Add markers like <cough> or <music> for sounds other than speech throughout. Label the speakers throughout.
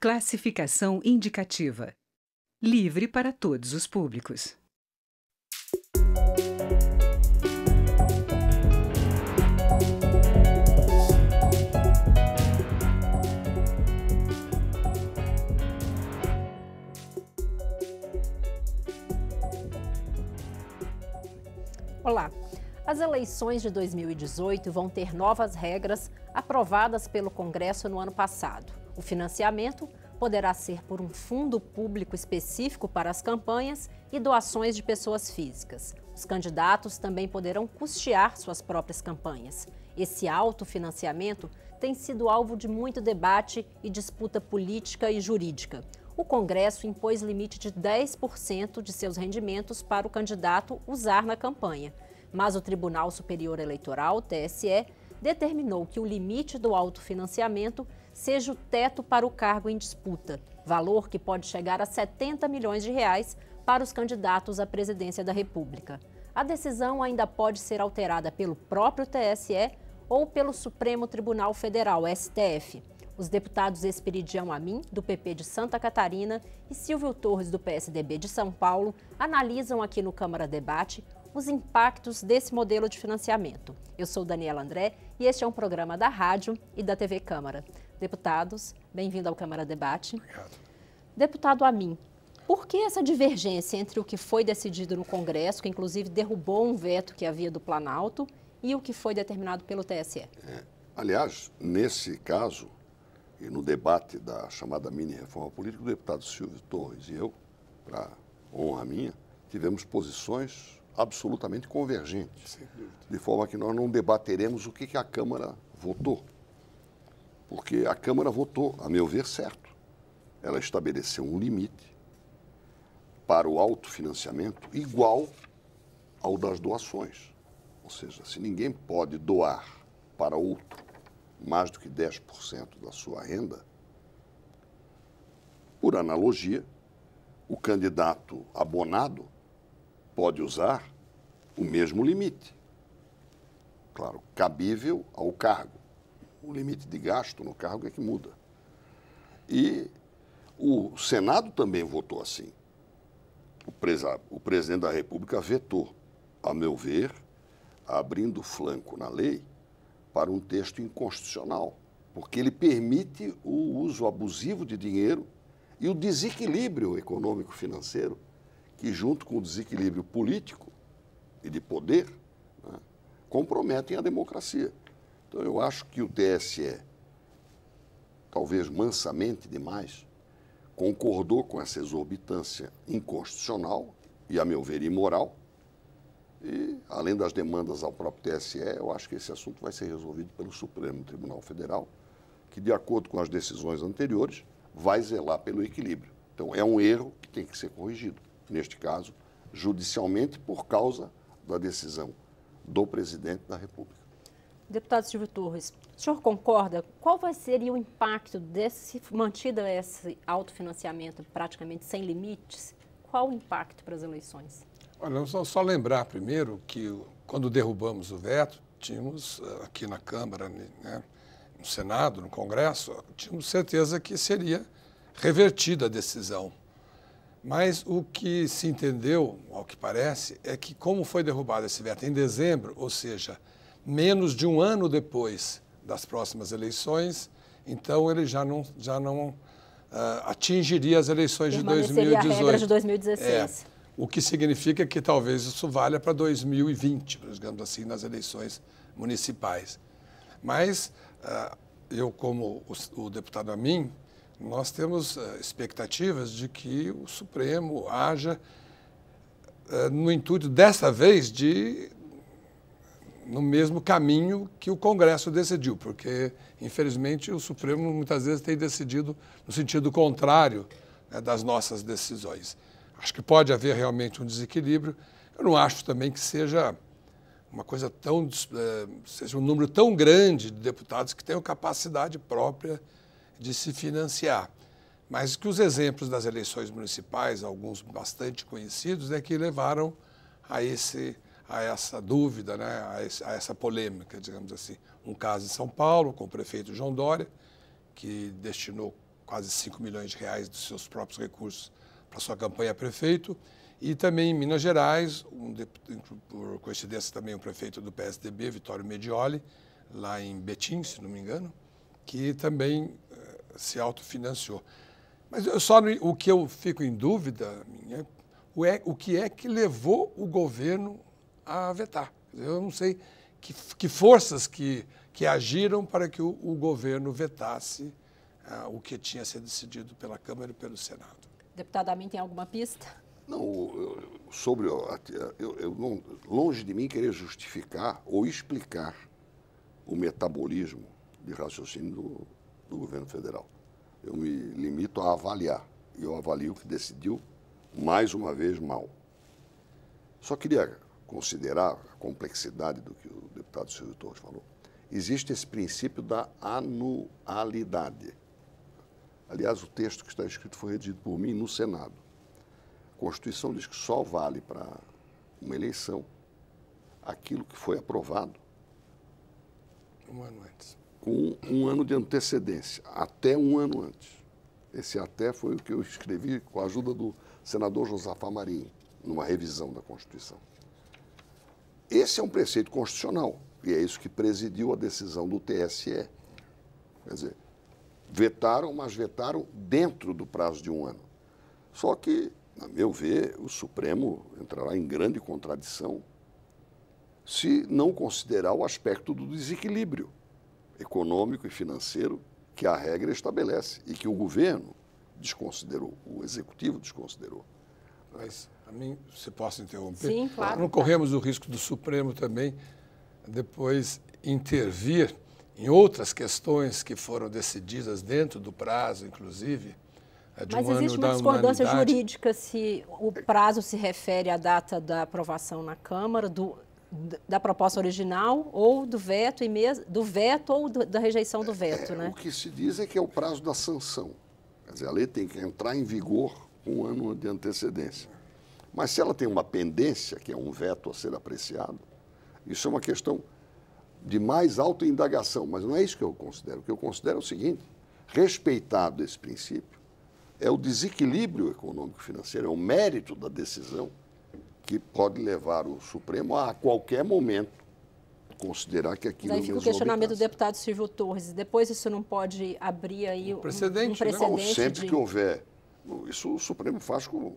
Speaker 1: Classificação indicativa. Livre para todos os públicos. Olá. As eleições de 2018 vão ter novas regras aprovadas pelo Congresso no ano passado. O financiamento poderá ser por um fundo público específico para as campanhas e doações de pessoas físicas. Os candidatos também poderão custear suas próprias campanhas. Esse autofinanciamento tem sido alvo de muito debate e disputa política e jurídica. O Congresso impôs limite de 10% de seus rendimentos para o candidato usar na campanha. Mas o Tribunal Superior Eleitoral, TSE, determinou que o limite do autofinanciamento seja o teto para o cargo em disputa, valor que pode chegar a 70 milhões de reais para os candidatos à presidência da República. A decisão ainda pode ser alterada pelo próprio TSE ou pelo Supremo Tribunal Federal, STF. Os deputados Esperidião Amin, do PP de Santa Catarina, e Silvio Torres, do PSDB de São Paulo, analisam aqui no Câmara Debate os impactos desse modelo de financiamento. Eu sou Daniela André e este é um programa da rádio e da TV Câmara. Deputados, bem-vindo ao Câmara Debate. Obrigado. Deputado Amin, por que essa divergência entre o que foi decidido no Congresso, que inclusive derrubou um veto que havia do Planalto, e o que foi determinado pelo TSE? É,
Speaker 2: aliás, nesse caso, e no debate da chamada mini-reforma política, o deputado Silvio Torres e eu, para honra minha, tivemos posições absolutamente convergente, De forma que nós não debateremos o que, que a Câmara votou. Porque a Câmara votou, a meu ver, certo. Ela estabeleceu um limite para o autofinanciamento igual ao das doações. Ou seja, se ninguém pode doar para outro mais do que 10% da sua renda, por analogia, o candidato abonado pode usar o mesmo limite. Claro, cabível ao cargo. O limite de gasto no cargo é que muda. E o Senado também votou assim. O, presa, o presidente da República vetou, a meu ver, abrindo flanco na lei para um texto inconstitucional, porque ele permite o uso abusivo de dinheiro e o desequilíbrio econômico-financeiro que, junto com o desequilíbrio político e de poder, né, comprometem a democracia. Então, eu acho que o TSE, talvez mansamente demais, concordou com essa exorbitância inconstitucional e, a meu ver, imoral. E, além das demandas ao próprio TSE, eu acho que esse assunto vai ser resolvido pelo Supremo Tribunal Federal, que, de acordo com as decisões anteriores, vai zelar pelo equilíbrio. Então, é um erro que tem que ser corrigido neste caso, judicialmente, por causa da decisão do presidente da República.
Speaker 1: Deputado Silvio Torres, o senhor concorda? Qual vai ser o impacto desse, mantido esse autofinanciamento praticamente sem limites? Qual o impacto para as eleições?
Speaker 3: Olha, só, só lembrar primeiro que quando derrubamos o veto, tínhamos ah, aqui na Câmara, né, né, no Senado, no Congresso, tínhamos certeza que seria revertida a decisão. Mas o que se entendeu, ao que parece, é que como foi derrubado esse veto em dezembro, ou seja, menos de um ano depois das próximas eleições, então ele já não, já não uh, atingiria as eleições de 2018. a regra de 2016. É, o que significa que talvez isso valha para 2020, digamos assim, nas eleições municipais. Mas uh, eu, como o, o deputado Amin, nós temos eh, expectativas de que o Supremo haja eh, no intuito, dessa vez, de no mesmo caminho que o Congresso decidiu, porque, infelizmente, o Supremo muitas vezes tem decidido no sentido contrário né, das nossas decisões. Acho que pode haver realmente um desequilíbrio. Eu não acho também que seja uma coisa tão. Eh, seja um número tão grande de deputados que tenham capacidade própria de se financiar. Mas que os exemplos das eleições municipais, alguns bastante conhecidos, é que levaram a, esse, a essa dúvida, né, a, esse, a essa polêmica, digamos assim. Um caso em São Paulo, com o prefeito João Dória, que destinou quase 5 milhões de reais dos seus próprios recursos para sua campanha a prefeito, e também em Minas Gerais, um, por coincidência também o prefeito do PSDB, Vitório Medioli, lá em Betim, se não me engano, que também se autofinanciou. Mas eu só o que eu fico em dúvida minha, o, é, o que é que levou o governo a vetar. Eu não sei que, que forças que, que agiram para que o, o governo vetasse ah, o que tinha sido decidido pela Câmara e pelo Senado.
Speaker 1: Deputado Amin, tem alguma pista?
Speaker 2: Não, eu, sobre eu, eu não, longe de mim querer justificar ou explicar o metabolismo de raciocínio do do governo federal. Eu me limito a avaliar. E eu avalio que decidiu, mais uma vez, mal. Só queria considerar a complexidade do que o deputado Silvio Torres falou. Existe esse princípio da anualidade. Aliás, o texto que está escrito foi redigido por mim no Senado. A Constituição diz que só vale para uma eleição aquilo que foi aprovado
Speaker 3: um ano antes
Speaker 2: com um ano de antecedência, até um ano antes. Esse até foi o que eu escrevi com a ajuda do senador Josafá Marinho, numa revisão da Constituição. Esse é um preceito constitucional, e é isso que presidiu a decisão do TSE. Quer dizer, vetaram, mas vetaram dentro do prazo de um ano. Só que, a meu ver, o Supremo entrará em grande contradição se não considerar o aspecto do desequilíbrio econômico e financeiro que a regra estabelece e que o governo desconsiderou, o executivo desconsiderou. Mas a mim, se posso interromper? Sim, claro.
Speaker 3: Não corremos o risco do Supremo também depois intervir em outras questões que foram decididas dentro do prazo, inclusive. De Mas existe uma discordância humanidade.
Speaker 1: jurídica se o prazo se refere à data da aprovação na Câmara, do, da proposta original ou do veto e do veto ou do, da rejeição do é, veto, é, né? O
Speaker 2: que se diz é que é o prazo da sanção. Quer dizer, a lei tem que entrar em vigor um ano de antecedência. Mas se ela tem uma pendência, que é um veto a ser apreciado, isso é uma questão de mais alta indagação, mas não é isso que eu considero. O que eu considero é o seguinte: respeitado esse princípio, é o desequilíbrio econômico-financeiro, é o mérito da decisão que pode levar o Supremo a, a qualquer momento considerar que aquilo Daí fica o questionamento do
Speaker 1: deputado Silvio Torres. Depois isso não pode abrir aí um, um precedente. Um precedente né? não, sempre de... que
Speaker 2: houver. Isso o Supremo faz com.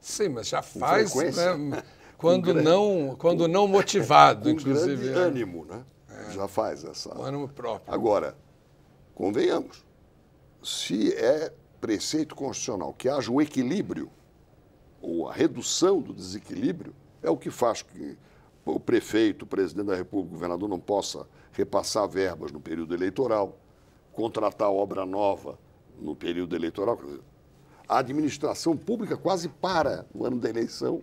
Speaker 2: Sim, mas já faz.
Speaker 3: Né? <laughs> Quando, um grande, não, quando não motivado, um inclusive. Grande é. ânimo,
Speaker 2: né? É. Já faz essa. Um ânimo próprio. Agora, convenhamos, se é preceito constitucional que haja o equilíbrio ou a redução do desequilíbrio é o que faz que o prefeito, o presidente da República, o governador não possa repassar verbas no período eleitoral, contratar obra nova no período eleitoral. A administração pública quase para no ano da eleição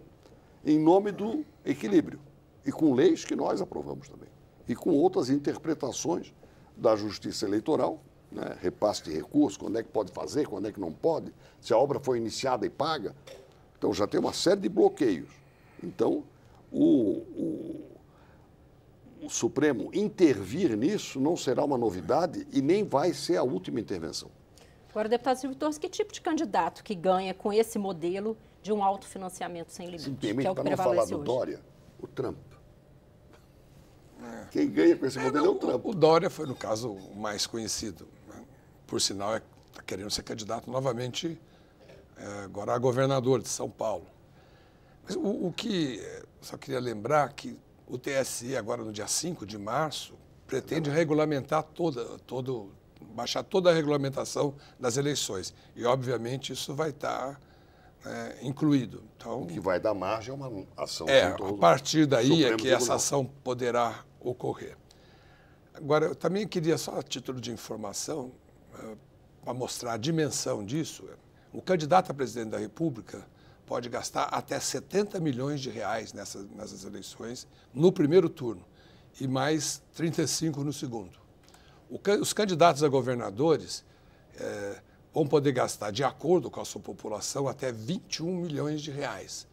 Speaker 2: em nome do equilíbrio e com leis que nós aprovamos também e com outras interpretações da justiça eleitoral, né? repasse de recursos, quando é que pode fazer, quando é que não pode, se a obra foi iniciada e paga, então já tem uma série de bloqueios. Então, o, o, o Supremo intervir nisso não será uma novidade e nem vai ser a última intervenção.
Speaker 1: Agora, deputado Silvio Torres, que tipo de candidato que ganha com esse modelo de um autofinanciamento sem limite? Simplesmente, é para não falar do hoje?
Speaker 2: Dória, o Trump. É. Quem ganha com esse
Speaker 3: é, modelo é, não, é, o Trump. O Dória foi, no caso, o mais conhecido. Né? Por sinal, está é, querendo ser candidato novamente é, agora governador de São Paulo. Mas o, o que, é, só queria lembrar que o TSE, agora no dia 5 de março, pretende regulamentar toda, todo, baixar toda a regulamentação das eleições. E, obviamente, isso vai estar tá, é, incluído. Então, o que vai dar margem a uma ação. É, a partir daí é que essa ação poderá ocorrer. Agora, eu também queria, só a título de informação, para mostrar a dimensão disso, o candidato a presidente da República pode gastar até 70 milhões de reais nessas, nessas eleições no primeiro turno e mais 35 no segundo. O, os candidatos a governadores é, vão poder gastar, de acordo com a sua população, até 21 milhões de reais.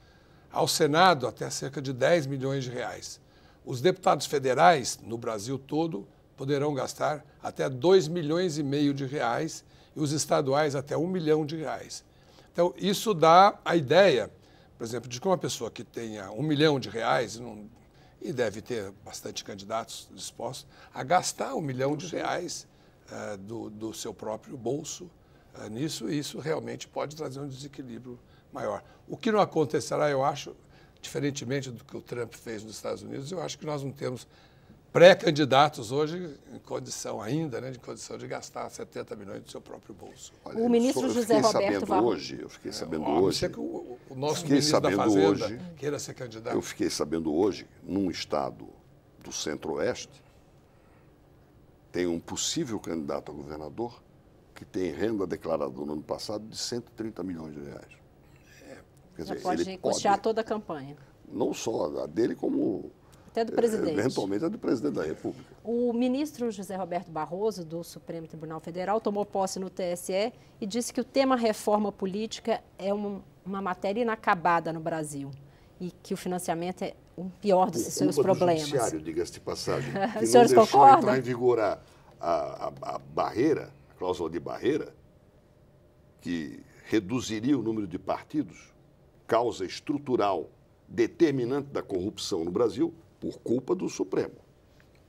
Speaker 3: Ao Senado, até cerca de 10 milhões de reais. Os deputados federais, no Brasil todo, poderão gastar até 2 milhões e meio de reais e os estaduais até um milhão de reais. Então, isso dá a ideia, por exemplo, de que uma pessoa que tenha um milhão de reais, não, e deve ter bastante candidatos dispostos, a gastar um milhão de reais uh, do, do seu próprio bolso uh, nisso, e isso realmente pode trazer um desequilíbrio maior. O que não acontecerá, eu acho, diferentemente do que o Trump fez nos Estados Unidos, eu acho que nós não temos pré-candidatos hoje em condição ainda, né, de condição de gastar 70 milhões do seu próprio bolso. Olha, o
Speaker 1: ministro José
Speaker 2: Roberto
Speaker 3: Varro. hoje, eu fiquei é, sabendo é, hoje. que o, o nosso fiquei ministro sabendo da Fazenda hoje, queira ser candidato. Eu fiquei
Speaker 2: sabendo hoje, num estado do Centro-Oeste, tem um possível candidato a governador que tem renda declarada no ano passado de 130 milhões de reais. É, quer Já dizer, pode custear
Speaker 1: toda a campanha.
Speaker 2: Não só a dele, como
Speaker 1: até do presidente. É, eventualmente
Speaker 2: é do presidente da República.
Speaker 1: O ministro José Roberto Barroso, do Supremo Tribunal Federal, tomou posse no TSE e disse que o tema reforma política é uma, uma matéria inacabada no Brasil e que o financiamento é o um pior dos seus problemas. Um judiciário,
Speaker 2: diga-se de passagem, <laughs> que Os senhores não deixou então, concordam? entrar em vigor a, a, a barreira, a cláusula de barreira, que reduziria o número de partidos, causa estrutural determinante da corrupção no Brasil, por culpa do Supremo.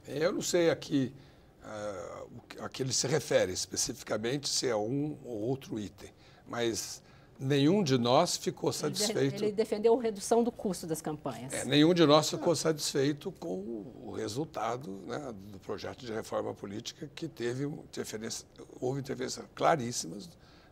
Speaker 3: Eu não sei aqui uh, ah, a que ele se refere especificamente, se é um ou outro item, mas nenhum de nós ficou satisfeito. Ele
Speaker 1: defendeu a redução do custo das campanhas. É, nenhum de nós ficou
Speaker 3: satisfeito com o resultado né, do projeto de reforma política que teve interferência, houve interferências claríssimas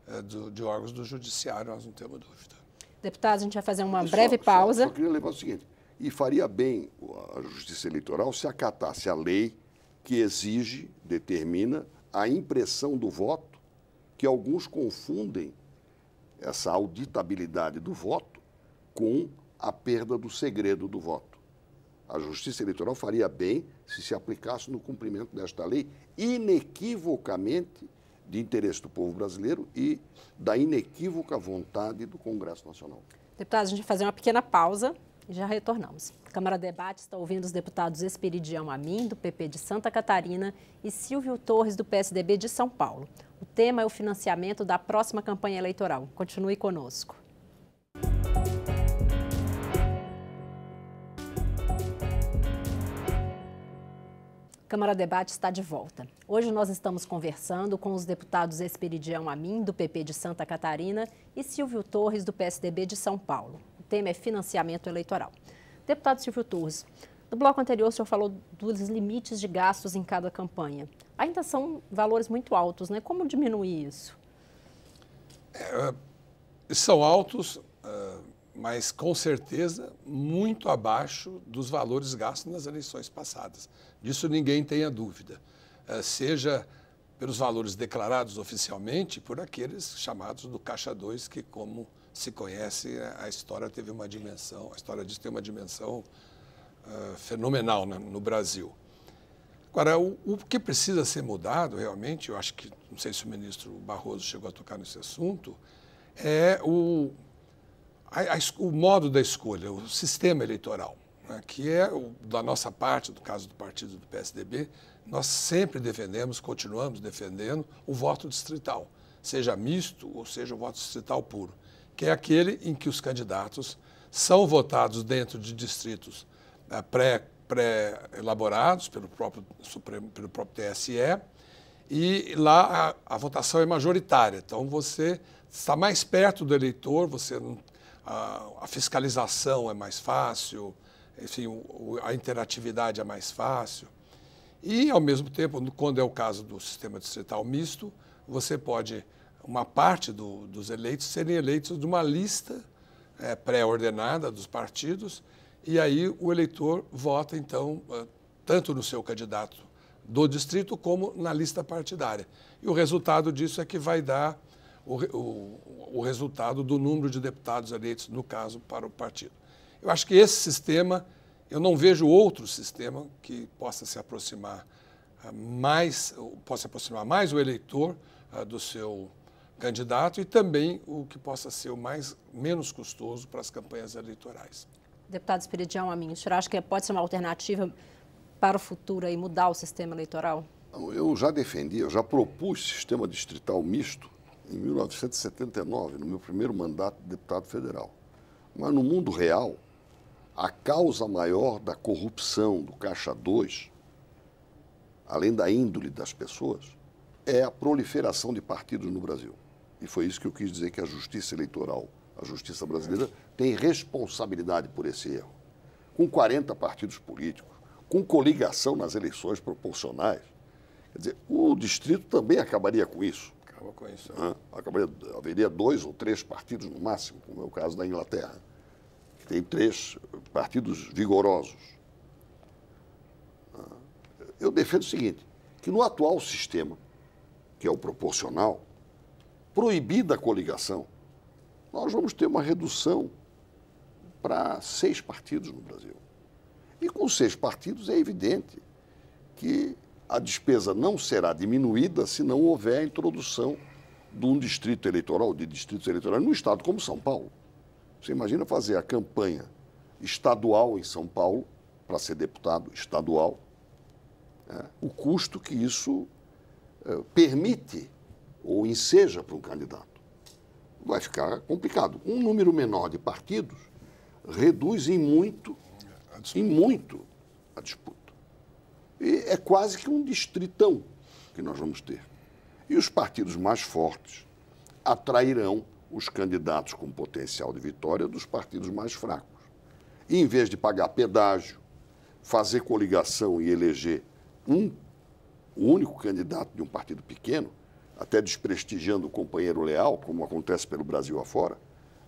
Speaker 3: uh, do, de órgãos do judiciário, nós não temos dúvida.
Speaker 1: Deputado, a gente vai fazer uma breve pausa. Só, só
Speaker 2: queria levar o seguinte, e faria bem a Justiça Eleitoral se acatasse a lei que exige, determina a impressão do voto, que alguns confundem essa auditabilidade do voto com a perda do segredo do voto. A Justiça Eleitoral faria bem se se aplicasse no cumprimento desta lei inequivocamente de interesse do povo brasileiro e da inequívoca vontade do Congresso Nacional.
Speaker 1: Deputado, a gente vai fazer uma pequena pausa já retornamos. A Câmara Debate está ouvindo os deputados Esperidião Amin, do PP de Santa Catarina, e Silvio Torres, do PSDB de São Paulo. O tema é o financiamento da próxima campanha eleitoral. Continue conosco. Câmara Debate está de volta. Hoje nós estamos conversando com os deputados Esperidião Amin, do PP de Santa Catarina, e Silvio Torres, do PSDB de São Paulo tema é financiamento eleitoral. Deputado Silvio Torres, no bloco anterior o senhor falou dos limites de gastos em cada campanha. Ainda são valores muito altos, né? Como diminuir isso?
Speaker 3: É, são altos, ah, mas com certeza muito abaixo dos valores gastos nas eleições passadas. Disso ninguém tenha dúvida. Ah, seja pelos valores declarados oficialmente, por aqueles chamados do Caixa 2, que, como se conhece, a história teve uma dimensão, a história disso tem uma dimensão uh, fenomenal né, no Brasil. Agora, o, o, que precisa ser mudado realmente, eu acho que, não sei se o ministro Barroso chegou a tocar nesse assunto, é o, a, a, o modo da escolha, o sistema eleitoral, né, que é, o, da nossa parte, do no caso do partido do PSDB, nós sempre defendemos, continuamos defendendo o voto distrital, seja misto ou seja o voto distrital puro que é aquele em que os candidatos são votados dentro de distritos né, pré, pré elaborados pelo próprio Supremo, pelo próprio TSE e lá a, a, votação é majoritária. Então você está mais perto do eleitor, você a, a fiscalização é mais fácil, enfim, o, a interatividade é mais fácil. E ao mesmo tempo, quando é o caso do sistema distrital misto, você pode uma parte do, dos eleitos serem eleitos de uma lista é, pré-ordenada dos partidos, e aí o eleitor vota, então, é, tanto no seu candidato do distrito como na lista partidária. E o resultado disso é que vai dar o, o, o resultado do número de deputados eleitos, no caso, para o partido. Eu acho que esse sistema, eu não vejo outro sistema que possa se aproximar ah, mais, possa aproximar mais o eleitor ah, do seu candidato e também o que possa ser o mais menos custoso para as campanhas eleitorais.
Speaker 1: Deputado Espiridião, a o senhor acha que pode ser uma alternativa para o futuro e mudar o sistema eleitoral?
Speaker 2: Eu já defendi, eu já propus sistema distrital misto em 1979, no meu primeiro mandato de deputado federal. Mas no mundo real, a causa maior da corrupção do Caixa 2, além da índole das pessoas, é a proliferação de partidos no Brasil. E foi isso que eu quis dizer que a justiça eleitoral, a justiça brasileira, tem responsabilidade por esse erro. Com 40 partidos políticos, com coligação nas eleições proporcionais, quer dizer, o distrito também acabaria com isso.
Speaker 3: Acaba com isso. Né?
Speaker 2: Acabaria, haveria dois ou três partidos no máximo, como é o caso da Inglaterra, que tem três partidos vigorosos. Eu defendo o seguinte, que no atual sistema, que é o proporcional, proibida a coligação, nós vamos ter uma redução para seis partidos no Brasil. E com seis partidos é evidente que a despesa não será diminuída se não houver a introdução de um distrito eleitoral, de distritos eleitorais, num estado como São Paulo. Você imagina fazer a campanha estadual em São Paulo, para ser deputado estadual, né? o custo que isso eh, permite ou enseja para um candidato. Vai ficar complicado. Um número menor de partidos reduz em muito, em muito a disputa. E é quase que um distritão que nós vamos ter. E os partidos mais fortes atrairão os candidatos com potencial de vitória dos partidos mais fracos. E, em vez de pagar pedágio, fazer coligação e eleger um único candidato de um partido pequeno, até desprestigiando o companheiro leal, como acontece pelo Brasil afora,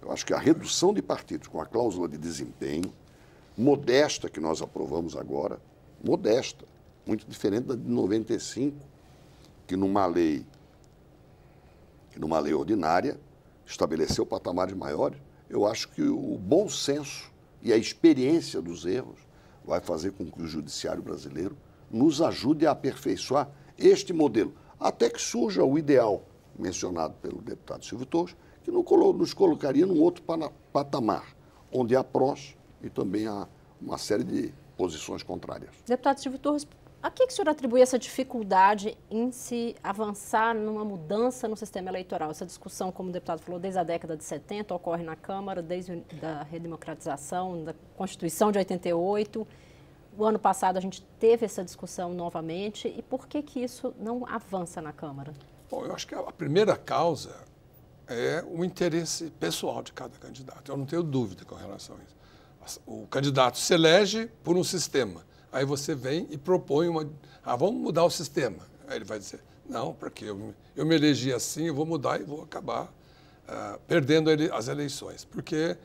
Speaker 2: eu acho que a redução de partidos com a cláusula de desempenho, modesta que nós aprovamos agora, modesta, muito diferente da de 95, que numa lei, que numa lei ordinária estabeleceu patamares maiores, eu acho que o bom senso e a experiência dos erros vai fazer com que o judiciário brasileiro nos ajude a aperfeiçoar este modelo até que surja o ideal mencionado pelo deputado Silvio Torres, que nos colocaria num outro patamar, onde há prós e também há uma série de posições contrárias.
Speaker 1: Deputado Silvio Torres, a que, que o senhor atribui essa dificuldade em se avançar numa mudança no sistema eleitoral? Essa discussão, como o deputado falou, desde a década de 70 ocorre na Câmara, desde a redemocratização, da Constituição de 88. O ano passado a gente teve essa discussão novamente e por que que isso não avança na Câmara? Bom, eu acho que a
Speaker 3: primeira causa é o interesse pessoal de cada candidato. Eu não tenho dúvida com relação a isso. O candidato se elege por um sistema. Aí você vem e propõe uma. Ah, vamos mudar o sistema. Aí ele vai dizer: não, porque eu, eu me elegi assim, eu vou mudar e vou acabar ah, perdendo ele, as eleições. Porque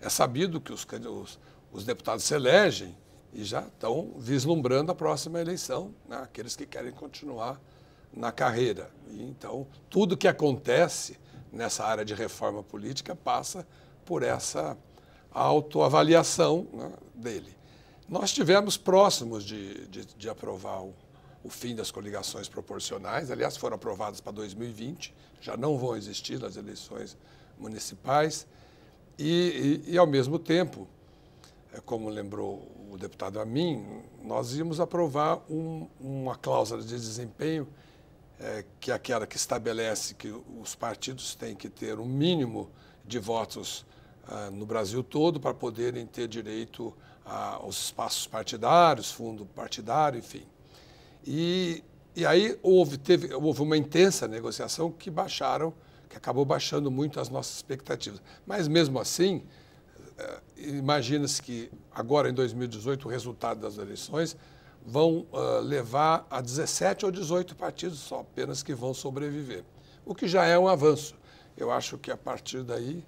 Speaker 3: é sabido que os, os, os deputados se elegem e já estão vislumbrando a próxima eleição, né? aqueles que querem continuar na carreira. E, então, tudo que acontece nessa área de reforma política passa por essa autoavaliação né, dele. Nós tivemos próximos de, de, de aprovar o, o, fim das coligações proporcionais, aliás, foram aprovadas para 2020, já não vão existir nas eleições municipais, e, e, e ao mesmo tempo, é, como lembrou o deputado a mim, nós íamos aprovar um, uma cláusula de desempenho é, que é aquela que estabelece que os partidos têm que ter um mínimo de votos ah, no Brasil todo para poderem ter direito a, aos espaços partidários, fundo partidário, enfim. E, e aí houve, teve, houve uma intensa negociação que baixaram, que acabou baixando muito as nossas expectativas. Mas mesmo assim, é, imagina-se que agora em 2018 o resultado das eleições vão uh, levar a 17 ou 18 partidos só apenas que vão sobreviver, o que já é um avanço. Eu acho que a partir daí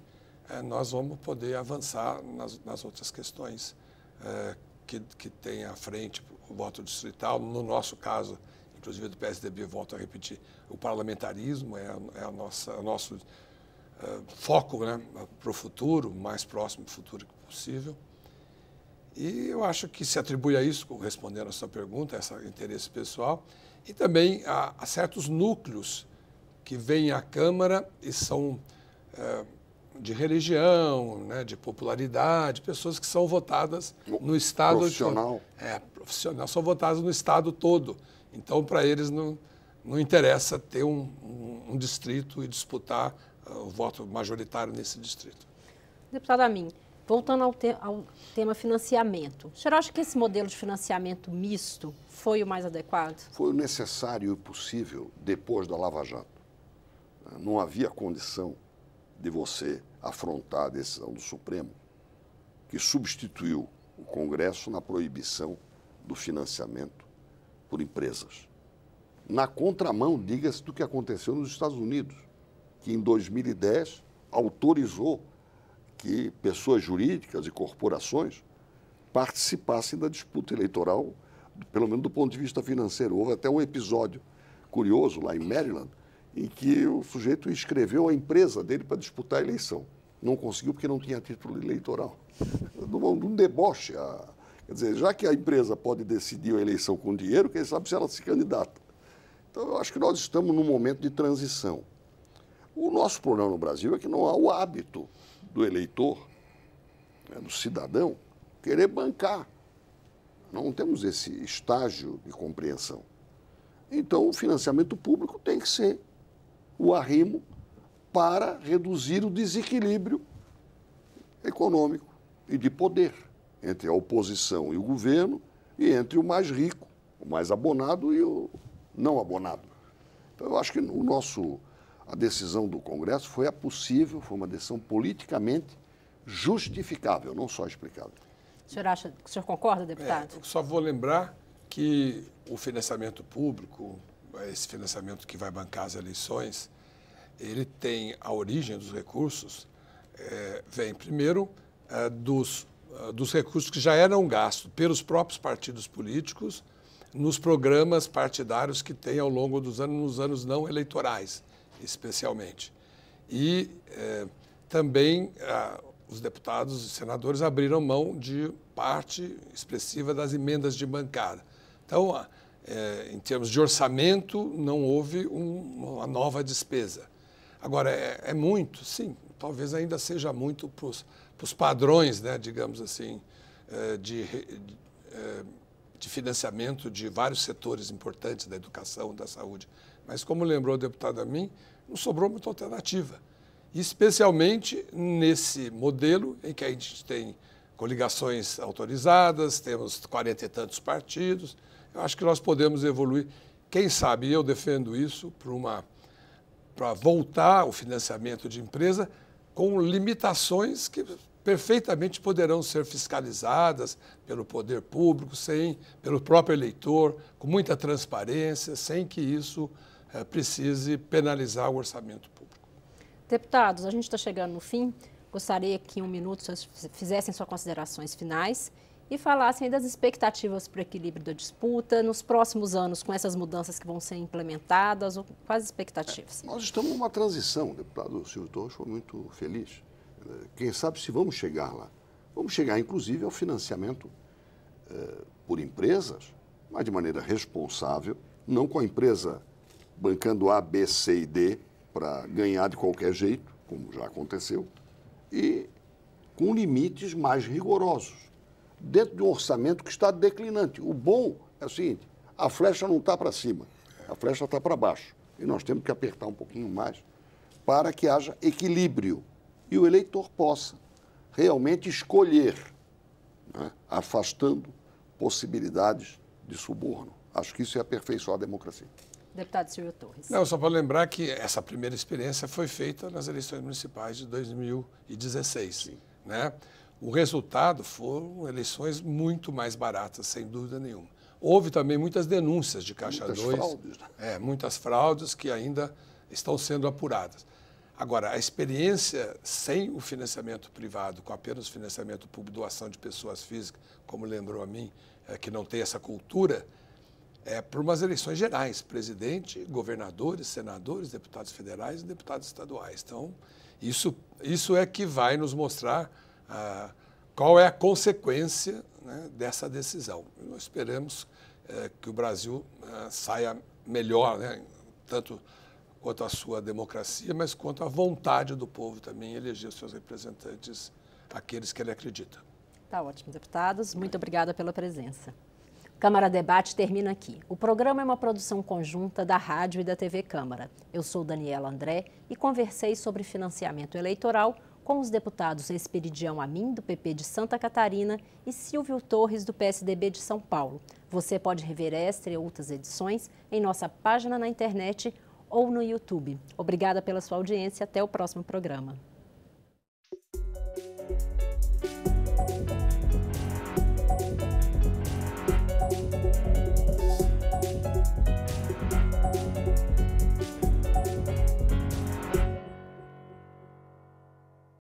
Speaker 3: é, nós vamos poder avançar nas, nas outras questões é, que, que tem à frente o voto distrital, no nosso caso, inclusive do PSDB, volto a repetir, o parlamentarismo é, a, é a nossa, o nosso eh, foco né, para o futuro, mais próximo do futuro que possível. E eu acho que se atribui a isso, respondendo a sua pergunta, esse interesse pessoal, e também a, a certos núcleos que vêm à Câmara e são é, de religião, né, de popularidade, pessoas que são votadas no Estado... Profissional. De, é, profissional, são votadas no Estado todo. Então, para eles não, não interessa ter um, um, um distrito e disputar eh, o voto majoritário nesse distrito.
Speaker 1: Deputado Amin, voltando ao, te ao tema financiamento, o senhor acha que esse modelo de financiamento misto foi o mais adequado?
Speaker 2: Foi o necessário e possível depois da Lava Jato. Não havia condição de você afrontar a decisão do Supremo, que substituiu o Congresso na proibição do financiamento por empresas. Na contramão, diga-se, do que aconteceu nos Estados Unidos que em 2010 autorizou que pessoas jurídicas e corporações participassem da disputa eleitoral, pelo menos do ponto de vista financeiro. Houve até um episódio curioso lá em Maryland, em que o sujeito escreveu a empresa dele para disputar a eleição. Não conseguiu porque não tinha título eleitoral. <laughs> Um deboche. A... Quer dizer, já que a empresa pode decidir a eleição com dinheiro, quem sabe se ela se candidata. Então, eu acho que nós estamos num momento de transição. O nosso problema no Brasil é que não há o hábito do eleitor, né, do cidadão, querer bancar. Não temos esse estágio de compreensão. Então, o financiamento público tem que ser o arrimo para reduzir o desequilíbrio econômico e de poder entre a oposição e o governo e entre o mais rico, o mais abonado e o não abonado. Então, eu acho que o nosso a decisão do Congresso foi a possível, foi uma decisão politicamente justificável, não só explicável.
Speaker 1: O senhor, acha, o senhor concorda, deputado?
Speaker 3: É, só vou lembrar que o financiamento público, esse financiamento que vai bancar as eleições, ele tem a origem dos recursos, é, vem primeiro é, dos, é, dos recursos que já eram gastos pelos próprios partidos políticos nos programas partidários que tem ao longo dos anos, nos anos não eleitorais especialmente. E é, também os deputados e senadores abriram mão de parte expressiva das emendas de bancada. Então, é, em termos de orçamento, não houve um, uma nova despesa. Agora, é, é, muito, sim, talvez ainda seja muito para os padrões, né, digamos assim, é, de, de de financiamento de vários setores importantes da educação, da saúde. Mas, como lembrou o deputado a mim, não sobrou muita alternativa. Especialmente nesse modelo em que a gente tem coligações autorizadas, temos quarenta e tantos partidos. Eu acho que nós podemos evoluir. Quem sabe eu defendo isso para para voltar o financiamento de empresa com limitações que perfeitamente poderão ser fiscalizadas pelo poder público, sem pelo próprio eleitor, com muita transparência, sem que isso eh, precise penalizar o orçamento público.
Speaker 1: Deputados, a gente está chegando no fim. Gostaria que em um minuto vocês fizessem suas considerações finais e falassem das expectativas para o equilíbrio da disputa nos próximos anos, com essas mudanças que vão ser implementadas, ou quais as expectativas? É, nós
Speaker 2: estamos numa transição, deputado Silvio Torres foi muito feliz. Eh, quem sabe se vamos chegar lá. Vamos chegar, inclusive, ao financiamento eh, por empresas, mas de maneira responsável, não com a empresa bancando A, B, C e D para ganhar de qualquer jeito, como já aconteceu, e com limites mais rigorosos, dentro de um orçamento que está declinante. O bom é o seguinte: a flecha não está para cima, a flecha está para baixo. E nós temos que apertar um pouquinho mais para que haja equilíbrio e o eleitor possa realmente escolher, né, afastando possibilidades de suborno. Acho que isso é aperfeiçoar a democracia
Speaker 1: deputado Silvio Torres. Não, só
Speaker 3: para lembrar que essa primeira experiência foi feita nas eleições municipais de 2016. Sim. Né? O resultado foram eleições muito mais baratas, sem dúvida nenhuma. Houve também muitas denúncias de Caixa 2. Muitas dois, fraudes. Né? É, muitas fraudes que ainda estão sendo apuradas. Agora, a experiência sem o financiamento privado, com apenas financiamento público, doação de pessoas físicas, como lembrou a mim, é, que não tem essa cultura, é, por umas eleições gerais, presidente, governadores, senadores, deputados federais e deputados estaduais. Então, isso, isso é que vai nos mostrar ah, qual é a consequência né, dessa decisão. Nós esperamos eh, que o Brasil ah, saia melhor, né, tanto quanto a sua democracia, mas quanto a vontade do povo também eleger os seus representantes, aqueles que ele acredita.
Speaker 1: Tá ótimo, deputados. Muito obrigada pela presença. Câmara Debate termina aqui. O programa é uma produção conjunta da rádio e da TV Câmara. Eu sou Daniela André e conversei sobre financiamento eleitoral com os deputados Esperidião Amin, do PP de Santa Catarina, e Silvio Torres, do PSDB de São Paulo. Você pode rever esta e outras edições em nossa página na internet ou no YouTube. Obrigada pela sua audiência. Até o próximo programa.